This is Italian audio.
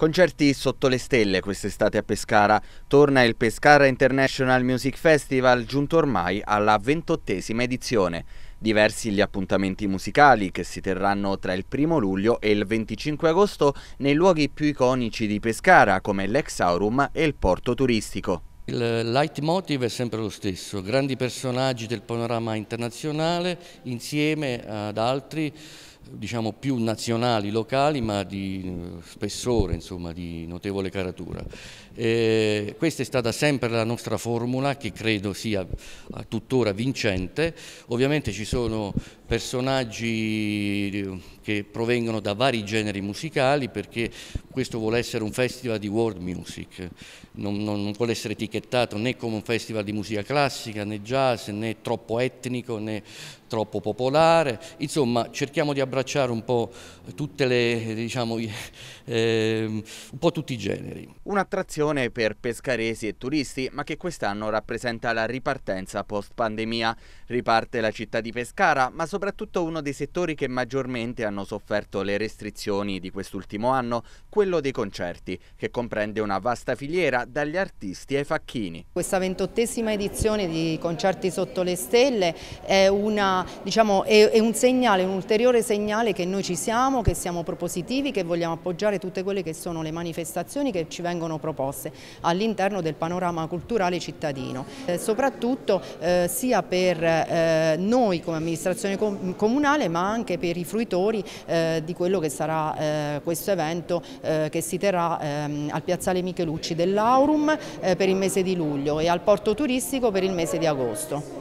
Concerti sotto le stelle quest'estate a Pescara. Torna il Pescara International Music Festival giunto ormai alla ventottesima edizione. Diversi gli appuntamenti musicali che si terranno tra il 1 luglio e il 25 agosto nei luoghi più iconici di Pescara come l'Exaurum e il porto turistico. Il leitmotiv è sempre lo stesso, grandi personaggi del panorama internazionale insieme ad altri diciamo più nazionali, locali, ma di eh, spessore, insomma, di notevole caratura. Eh, questa è stata sempre la nostra formula che credo sia tuttora vincente. Ovviamente ci sono personaggi eh, che provengono da vari generi musicali perché questo vuole essere un festival di world music, non, non, non vuole essere etichettato né come un festival di musica classica, né jazz, né troppo etnico, né troppo popolare. Insomma, cerchiamo di abbracciare abbracciare un po', tutte le, diciamo, eh, un po' tutti i generi. Un'attrazione per pescaresi e turisti, ma che quest'anno rappresenta la ripartenza post pandemia. Riparte la città di Pescara, ma soprattutto uno dei settori che maggiormente hanno sofferto le restrizioni di quest'ultimo anno, quello dei concerti, che comprende una vasta filiera dagli artisti ai facchini. Questa ventottesima edizione di Concerti sotto le stelle è, una, diciamo, è, è un segnale, un ulteriore segnale segnale che noi ci siamo, che siamo propositivi, che vogliamo appoggiare tutte quelle che sono le manifestazioni che ci vengono proposte all'interno del panorama culturale cittadino, eh, soprattutto eh, sia per eh, noi come amministrazione com comunale ma anche per i fruitori eh, di quello che sarà eh, questo evento eh, che si terrà ehm, al piazzale Michelucci dell'Aurum per il mese di luglio e al porto turistico per il mese di agosto.